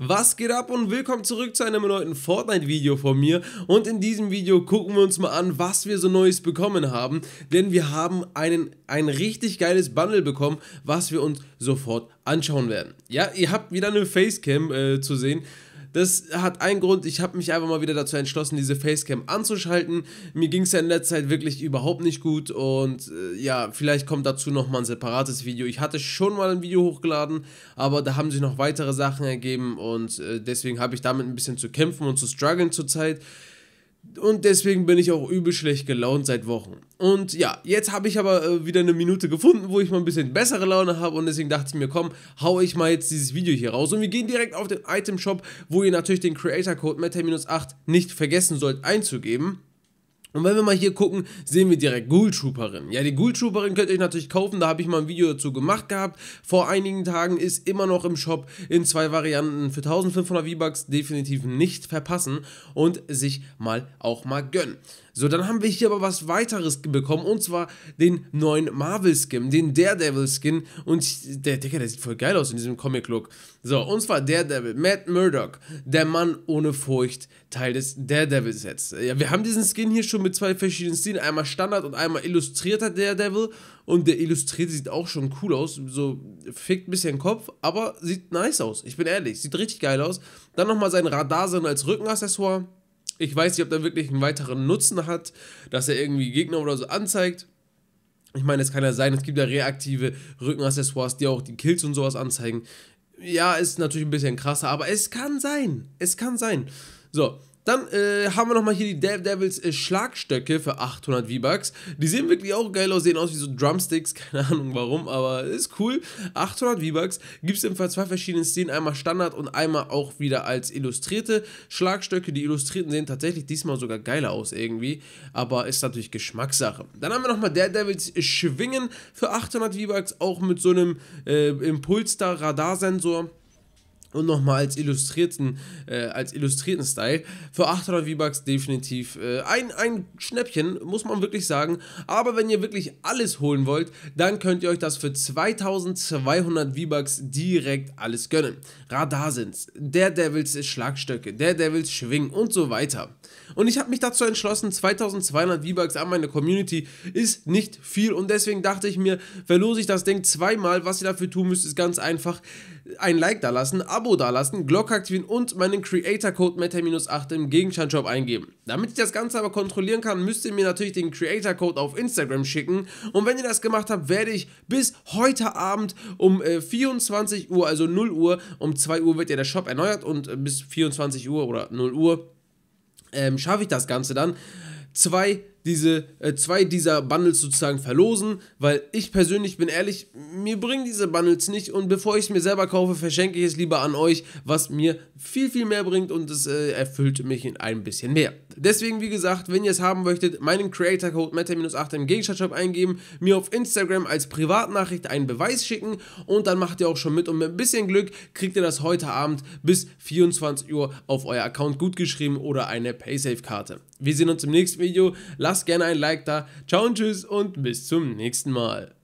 Was geht ab und willkommen zurück zu einem neuen Fortnite-Video von mir und in diesem Video gucken wir uns mal an, was wir so Neues bekommen haben, denn wir haben einen, ein richtig geiles Bundle bekommen, was wir uns sofort anschauen werden. Ja, ihr habt wieder eine Facecam äh, zu sehen das hat einen Grund, ich habe mich einfach mal wieder dazu entschlossen, diese Facecam anzuschalten. Mir ging es ja in letzter Zeit wirklich überhaupt nicht gut und äh, ja, vielleicht kommt dazu nochmal ein separates Video. Ich hatte schon mal ein Video hochgeladen, aber da haben sich noch weitere Sachen ergeben und äh, deswegen habe ich damit ein bisschen zu kämpfen und zu strugglen zurzeit. Und deswegen bin ich auch übel schlecht gelaunt seit Wochen. Und ja, jetzt habe ich aber äh, wieder eine Minute gefunden, wo ich mal ein bisschen bessere Laune habe. Und deswegen dachte ich mir, komm, hau ich mal jetzt dieses Video hier raus. Und wir gehen direkt auf den Item Shop, wo ihr natürlich den Creator Code Meta-8 nicht vergessen sollt einzugeben. Und wenn wir mal hier gucken, sehen wir direkt Ghoul Trooperin. Ja, die Ghoul Trooperin könnt ihr euch natürlich kaufen, da habe ich mal ein Video dazu gemacht gehabt. Vor einigen Tagen ist immer noch im Shop in zwei Varianten für 1500 V-Bucks definitiv nicht verpassen und sich mal auch mal gönnen. So, dann haben wir hier aber was weiteres bekommen und zwar den neuen Marvel-Skin, den Daredevil-Skin und der, Dicker, der sieht voll geil aus in diesem Comic-Look. So, und zwar Daredevil, Matt Murdock, der Mann ohne Furcht, Teil des Daredevil-Sets. Ja, wir haben diesen Skin hier schon mit zwei verschiedenen Stilen, einmal Standard und einmal illustrierter Daredevil und der illustrierte sieht auch schon cool aus, so fickt ein bisschen Kopf, aber sieht nice aus, ich bin ehrlich, sieht richtig geil aus. Dann nochmal sein Radarsinn als Rückenaccessoire ich weiß nicht, ob der wirklich einen weiteren Nutzen hat, dass er irgendwie Gegner oder so anzeigt. Ich meine, es kann ja sein, es gibt ja reaktive Rückenaccessoires, die auch die Kills und sowas anzeigen. Ja, ist natürlich ein bisschen krasser, aber es kann sein. Es kann sein. So, dann äh, haben wir nochmal hier die Daredevils äh, Schlagstöcke für 800 V-Bucks. Die sehen wirklich auch geil aus, sehen aus wie so Drumsticks, keine Ahnung warum, aber ist cool. 800 V-Bucks gibt es im Fall zwei verschiedene Szenen, einmal Standard und einmal auch wieder als illustrierte Schlagstöcke. Die illustrierten sehen tatsächlich diesmal sogar geiler aus irgendwie, aber ist natürlich Geschmackssache. Dann haben wir nochmal Daredevils äh, Schwingen für 800 V-Bucks, auch mit so einem äh, Impuls da Radarsensor und nochmal als illustrierten, äh, als illustrierten Style. Für 800 V-Bucks definitiv äh, ein, ein Schnäppchen, muss man wirklich sagen. Aber wenn ihr wirklich alles holen wollt, dann könnt ihr euch das für 2200 V-Bucks direkt alles gönnen. Radar sind's, der Devils Schlagstöcke, der Devils Schwingen und so weiter. Und ich habe mich dazu entschlossen, 2200 V-Bucks an meine Community ist nicht viel und deswegen dachte ich mir, verlose ich das Ding zweimal. Was ihr dafür tun müsst, ist ganz einfach ein Like da lassen, Abo da lassen, Glocke aktivieren und meinen Creator-Code meta-8 im Gegenstandshop eingeben. Damit ich das Ganze aber kontrollieren kann, müsst ihr mir natürlich den Creator-Code auf Instagram schicken. Und wenn ihr das gemacht habt, werde ich bis heute Abend um äh, 24 Uhr, also 0 Uhr, um 2 Uhr wird ja der Shop erneuert und äh, bis 24 Uhr oder 0 Uhr ähm, schaffe ich das Ganze dann. Zwei diese äh, zwei dieser Bundles sozusagen verlosen, weil ich persönlich bin ehrlich, mir bringen diese Bundles nicht und bevor ich es mir selber kaufe, verschenke ich es lieber an euch, was mir viel, viel mehr bringt und es äh, erfüllt mich in ein bisschen mehr. Deswegen, wie gesagt, wenn ihr es haben möchtet, meinen Creator-Code meta-8 im Gegenstandshop eingeben, mir auf Instagram als Privatnachricht einen Beweis schicken und dann macht ihr auch schon mit und mit ein bisschen Glück kriegt ihr das heute Abend bis 24 Uhr auf euer Account gut geschrieben oder eine Paysafe-Karte. Wir sehen uns im nächsten Video. Lasst gerne ein Like da. Ciao und tschüss und bis zum nächsten Mal.